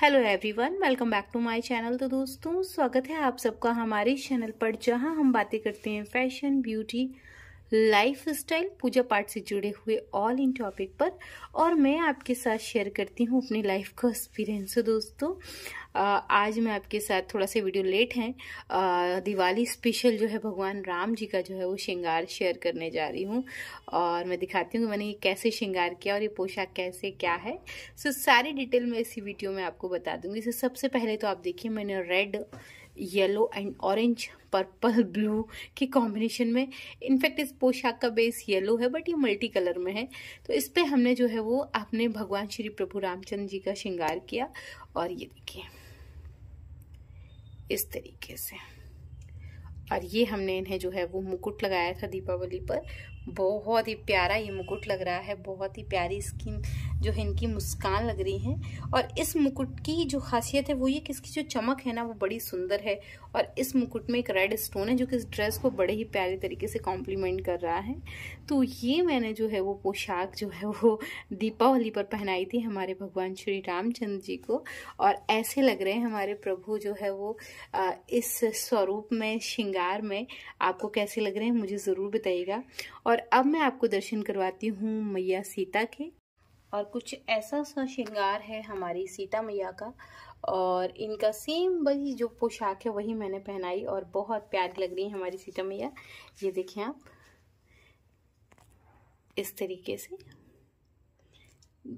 hello everyone welcome back to my channel तो दोस्तों स्वागत है आप सबका हमारे चैनल पर जहां हम बातें करते हैं फैशन ब्यूटी लाइफ स्टाइल पूजा पाठ से जुड़े हुए ऑल इन टॉपिक पर और मैं आपके साथ शेयर करती हूँ अपनी लाइफ का एक्सपीरियंस दोस्तों आज मैं आपके साथ थोड़ा सा वीडियो लेट है दिवाली स्पेशल जो है भगवान राम जी का जो है वो श्रृंगार शेयर करने जा रही हूँ और मैं दिखाती हूँ कि मैंने ये कैसे श्रृंगार किया और ये पोशाक कैसे क्या है सो सारी डिटेल मैं इसी वीडियो में आपको बता दूँगी सबसे पहले तो आप देखिए मैंने red yellow and orange purple blue के कॉम्बिनेशन में इनफैक्ट इस पोशाक का बेस येलो है बट ये मल्टी कलर में है तो इस पर हमने जो है वो अपने भगवान श्री प्रभु रामचंद्र जी का श्रृंगार किया और ये देखिए इस तरीके से और ये हमने इन्हें जो है वो मुकुट लगाया था दीपावली पर बहुत ही प्यारा ये मुकुट लग रहा है बहुत ही प्यारी स्किन जो है इनकी मुस्कान लग रही हैं और इस मुकुट की जो खासियत है वो ये कि इसकी जो चमक है ना वो बड़ी सुंदर है और इस मुकुट में एक रेड स्टोन है जो कि इस ड्रेस को बड़े ही प्यारे तरीके से कॉम्प्लीमेंट कर रहा है तो ये मैंने जो है वो पोशाक जो है वो दीपावली पर पहनाई थी हमारे भगवान श्री रामचंद्र जी को और ऐसे लग रहे हैं हमारे प्रभु जो है वो इस स्वरूप में श्रृंगार में आपको कैसे लग रहे हैं मुझे ज़रूर बताइएगा और अब मैं आपको दर्शन करवाती हूँ मैया सीता के और कुछ ऐसा सा श्रृंगार है हमारी सीता मैया का और इनका सेम वही जो पोशाक है वही मैंने पहनाई और बहुत प्यारी लग रही है हमारी सीता मैया ये देखें आप इस तरीके से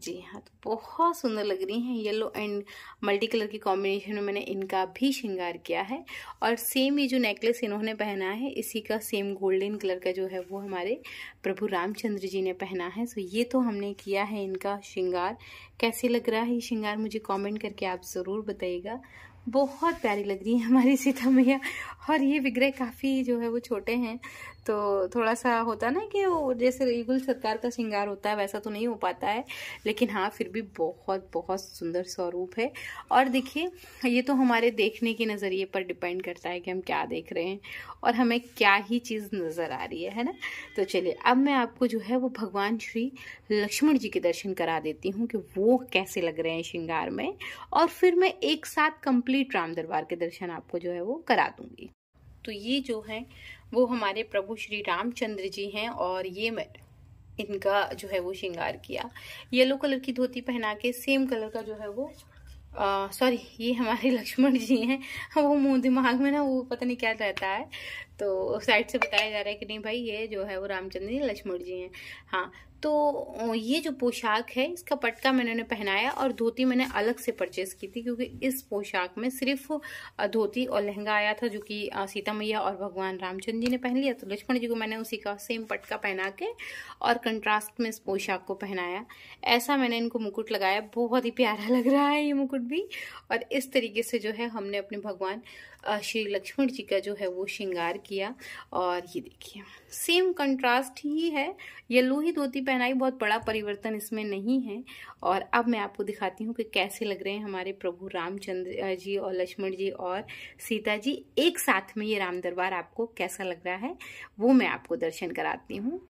जी हाँ तो बहुत सुंदर लग रही हैं येलो एंड मल्टी कलर की कॉम्बिनेशन में मैंने इनका भी श्रृंगार किया है और सेम ये जो नेकलेस इन्होंने पहना है इसी का सेम गोल्डन कलर का जो है वो हमारे प्रभु रामचंद्र जी ने पहना है सो ये तो हमने किया है इनका श्रृंगार कैसे लग रहा है ये श्रृंगार मुझे कॉमेंट करके आप ज़रूर बताइएगा बहुत प्यारी लग रही है हमारी सीता मैया और ये विग्रह काफ़ी जो है वो छोटे हैं तो थोड़ा सा होता ना कि वो जैसे रेगुल सत्कार का श्रृंगार होता है वैसा तो नहीं हो पाता है लेकिन हाँ फिर भी बहुत बहुत सुंदर स्वरूप है और देखिए ये तो हमारे देखने के नज़रिए पर डिपेंड करता है कि हम क्या देख रहे हैं और हमें क्या ही चीज़ नज़र आ रही है है ना तो चलिए अब मैं आपको जो है वो भगवान श्री लक्ष्मण जी के दर्शन करा देती हूँ कि वो कैसे लग रहे हैं श्रृंगार में और फिर मैं एक साथ कंप्लीट कंप्लीट राम दरबार के दर्शन आपको जो है वो करा दूंगी तो ये जो है वो हमारे प्रभु श्री रामचंद्र जी हैं और ये मैं इनका जो है वो श्रृंगार किया येलो कलर की धोती पहना के सेम कलर का जो है वो सॉरी ये हमारे लक्ष्मण जी हैं वो मुंह दिमाग में ना वो पता नहीं क्या रहता है तो साइड से बताया जा रहा है कि नहीं भाई ये जो है वो रामचंद्र जी लक्ष्मण जी हैं हाँ तो ये जो पोशाक है इसका पटका मैंने उन्हें पहनाया और धोती मैंने अलग से परचेस की थी क्योंकि इस पोशाक में सिर्फ धोती और लहंगा आया था जो कि सीता मैया और भगवान रामचंद्र जी ने पहन लिया तो लक्ष्मण जी को मैंने उसी का सेम पटका पहना के और कंट्रास्ट में इस पोशाक को पहनाया ऐसा मैंने इनको मुकुट लगाया बहुत ही प्यारा लग रहा है ये मुकुट भी और इस तरीके से जो है हमने अपने भगवान श्री लक्ष्मण जी का जो है वो श्रृंगार किया और ये देखिए सेम कंट्रास्ट ही है येलो ही धोती पहनाई बहुत बड़ा परिवर्तन इसमें नहीं है और अब मैं आपको दिखाती हूँ कि कैसे लग रहे हैं हमारे प्रभु रामचंद्र जी और लक्ष्मण जी और सीता जी एक साथ में ये राम दरबार आपको कैसा लग रहा है वो मैं आपको दर्शन कराती हूँ